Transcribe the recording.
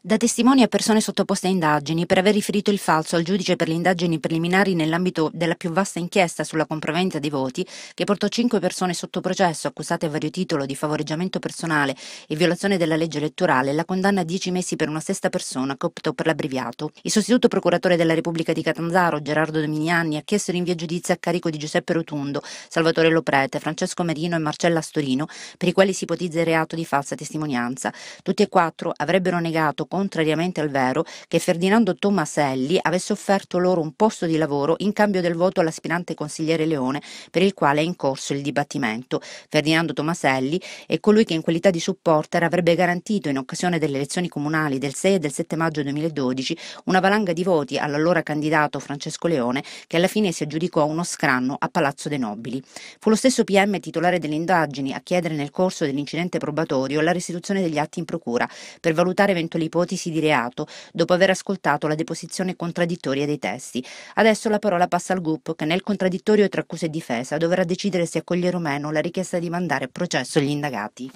Da testimoni a persone sottoposte a indagini per aver riferito il falso al giudice per le indagini preliminari nell'ambito della più vasta inchiesta sulla compravendita dei voti, che portò cinque persone sotto processo accusate a vario titolo di favoreggiamento personale e violazione della legge elettorale, la condanna a dieci mesi per una stessa persona che optò per l'abbreviato. Il sostituto procuratore della Repubblica di Catanzaro, Gerardo Dominiani, ha chiesto rinvio a giudizio a carico di Giuseppe Rotundo, Salvatore Loprete, Francesco Merino e Marcella Storino, per i quali si ipotizza il reato di falsa testimonianza. Tutti e quattro avrebbero negato contrariamente al vero, che Ferdinando Tomaselli avesse offerto loro un posto di lavoro in cambio del voto all'aspirante consigliere Leone, per il quale è in corso il dibattimento. Ferdinando Tomaselli è colui che in qualità di supporter avrebbe garantito in occasione delle elezioni comunali del 6 e del 7 maggio 2012 una valanga di voti all'allora candidato Francesco Leone, che alla fine si aggiudicò uno scranno a Palazzo dei Nobili. Fu lo stesso PM titolare delle indagini a chiedere nel corso dell'incidente probatorio la restituzione degli atti in procura per valutare eventuali ipotesi ipotesi di reato dopo aver ascoltato la deposizione contraddittoria dei testi. Adesso la parola passa al GUP che nel contraddittorio tra accusa e difesa dovrà decidere se accogliere o meno la richiesta di mandare a processo gli indagati.